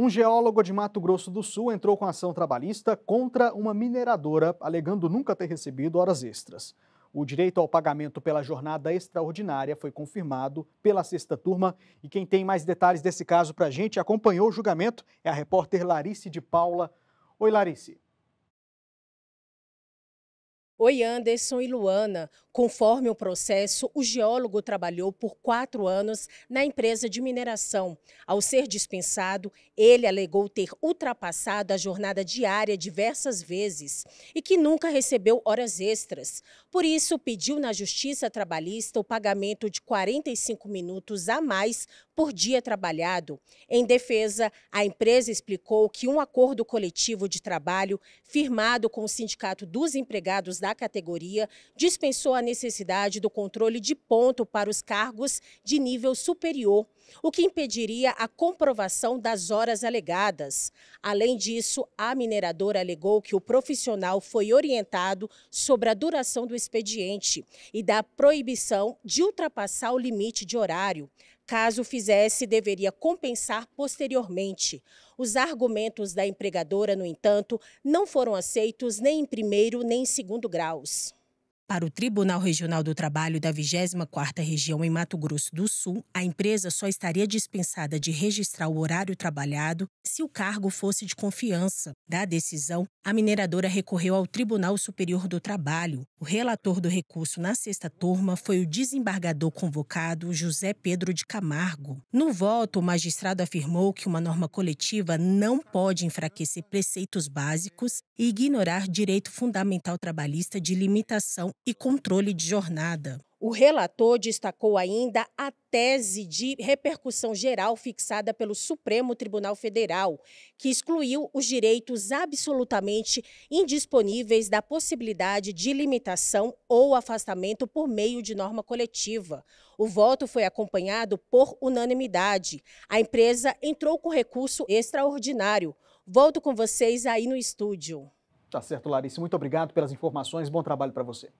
Um geólogo de Mato Grosso do Sul entrou com ação trabalhista contra uma mineradora, alegando nunca ter recebido horas extras. O direito ao pagamento pela jornada extraordinária foi confirmado pela sexta turma. E quem tem mais detalhes desse caso para a gente acompanhou o julgamento é a repórter Larice de Paula. Oi, Larice. Oi, Anderson e Luana. Conforme o processo, o geólogo trabalhou por quatro anos na empresa de mineração. Ao ser dispensado, ele alegou ter ultrapassado a jornada diária diversas vezes e que nunca recebeu horas extras. Por isso, pediu na Justiça Trabalhista o pagamento de 45 minutos a mais por dia trabalhado. Em defesa, a empresa explicou que um acordo coletivo de trabalho firmado com o Sindicato dos Empregados da da categoria dispensou a necessidade do controle de ponto para os cargos de nível superior o que impediria a comprovação das horas alegadas. Além disso, a mineradora alegou que o profissional foi orientado sobre a duração do expediente e da proibição de ultrapassar o limite de horário. Caso fizesse, deveria compensar posteriormente. Os argumentos da empregadora, no entanto, não foram aceitos nem em primeiro nem em segundo graus. Para o Tribunal Regional do Trabalho da 24ª Região em Mato Grosso do Sul, a empresa só estaria dispensada de registrar o horário trabalhado se o cargo fosse de confiança. Da decisão, a mineradora recorreu ao Tribunal Superior do Trabalho. O relator do recurso na sexta turma foi o desembargador convocado José Pedro de Camargo. No voto, o magistrado afirmou que uma norma coletiva não pode enfraquecer preceitos básicos e ignorar direito fundamental trabalhista de limitação e controle de jornada. O relator destacou ainda a tese de repercussão geral fixada pelo Supremo Tribunal Federal, que excluiu os direitos absolutamente indisponíveis da possibilidade de limitação ou afastamento por meio de norma coletiva. O voto foi acompanhado por unanimidade. A empresa entrou com recurso extraordinário. Volto com vocês aí no estúdio. Tá certo, Larissa. Muito obrigado pelas informações. Bom trabalho para você.